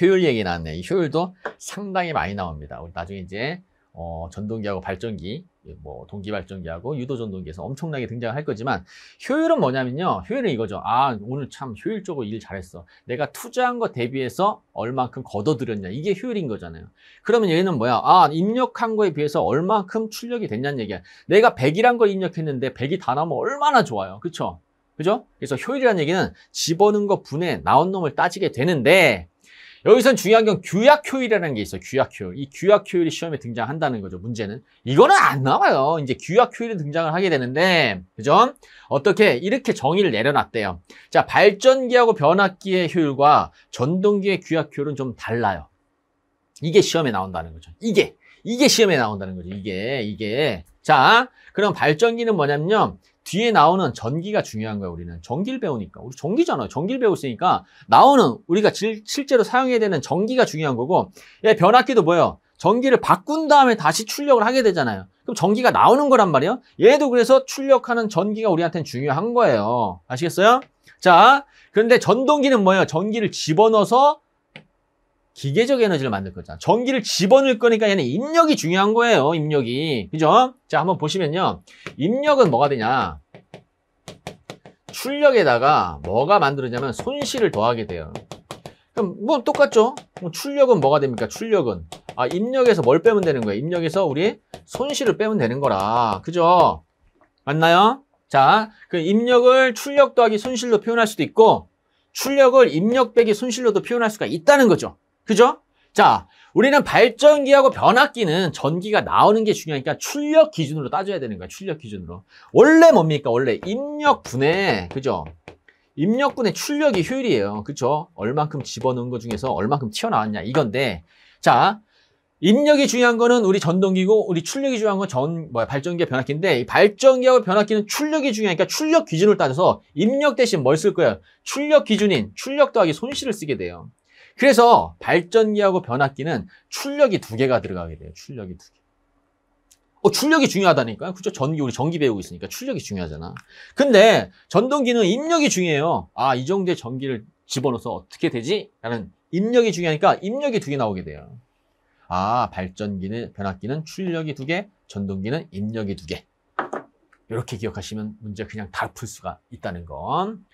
효율 얘기 나왔네. 이 효율도 상당히 많이 나옵니다. 우리 나중에 이제 어, 전동기하고 발전기, 뭐 동기 발전기하고 유도 전동기에서 엄청나게 등장할 거지만 효율은 뭐냐면요. 효율은 이거죠. 아 오늘 참 효율적으로 일 잘했어. 내가 투자한 거 대비해서 얼만큼 걷어들였냐. 이게 효율인 거잖아요. 그러면 얘는 뭐야? 아 입력한 거에 비해서 얼만큼 출력이 됐냐는 얘기야. 내가 100이란 걸 입력했는데 100이 다 나오면 얼마나 좋아요. 그죠 그죠? 그래서 효율이라는 얘기는 집어넣은 것 분에 나온 놈을 따지게 되는데 여기선 중요한 건 규약 효율이라는 게 있어요. 규약 효율. 이 규약 효율이 시험에 등장한다는 거죠. 문제는. 이거는 안 나와요. 이제 규약 효율이 등장을 하게 되는데, 그죠? 어떻게 이렇게 정의를 내려놨대요. 자, 발전기하고 변압기의 효율과 전동기의 규약 효율은 좀 달라요. 이게 시험에 나온다는 거죠. 이게. 이게 시험에 나온다는 거죠. 이게, 이게. 자, 그럼 발전기는 뭐냐면요. 뒤에 나오는 전기가 중요한 거야 우리는 전기를 배우니까 우리 전기잖아요 전기를 배웠으니까 나오는 우리가 질, 실제로 사용해야 되는 전기가 중요한 거고 예, 변압기도 뭐예요 전기를 바꾼 다음에 다시 출력을 하게 되잖아요 그럼 전기가 나오는 거란 말이에요 얘도 그래서 출력하는 전기가 우리한테는 중요한 거예요 아시겠어요? 자 그런데 전동기는 뭐예요 전기를 집어넣어서 기계적 에너지를 만들 거잖아. 전기를 집어넣을 거니까 얘는 입력이 중요한 거예요. 입력이. 그죠? 자, 한번 보시면요. 입력은 뭐가 되냐? 출력에다가 뭐가 만들어지냐면 손실을 더하게 돼요. 그럼 뭐 똑같죠? 출력은 뭐가 됩니까? 출력은. 아, 입력에서 뭘 빼면 되는 거야 입력에서 우리 손실을 빼면 되는 거라. 그죠? 맞나요? 자, 그 입력을 출력 더하기 손실로 표현할 수도 있고, 출력을 입력 빼기 손실로도 표현할 수가 있다는 거죠. 그죠? 자, 우리는 발전기하고 변압기는 전기가 나오는 게 중요하니까 출력 기준으로 따져야 되는 거야. 출력 기준으로. 원래 뭡니까? 원래 입력분에 그죠? 입력분의 출력이 효율이에요. 그죠? 얼만큼 집어넣은 것 중에서 얼만큼 튀어나왔냐 이건데 자, 입력이 중요한 거는 우리 전동기고 우리 출력이 중요한 건 전 뭐야 발전기와 변압기인데 이 발전기하고 변압기는 출력이 중요하니까 출력 기준을 따져서 입력 대신 뭘 쓸 거예요? 출력 기준인 출력 더하기 손실을 쓰게 돼요. 그래서 발전기하고 변압기는 출력이 두 개가 들어가게 돼요. 출력이 두 개. 어, 출력이 중요하다니까요. 그죠? 전기, 우리 전기 배우고 있으니까 출력이 중요하잖아. 근데 전동기는 입력이 중요해요. 아, 이 정도의 전기를 집어넣어서 어떻게 되지? 라는 입력이 중요하니까 입력이 두 개 나오게 돼요. 아, 발전기는, 변압기는 출력이 두 개, 전동기는 입력이 두 개. 이렇게 기억하시면 문제 그냥 다 풀 수가 있다는 건.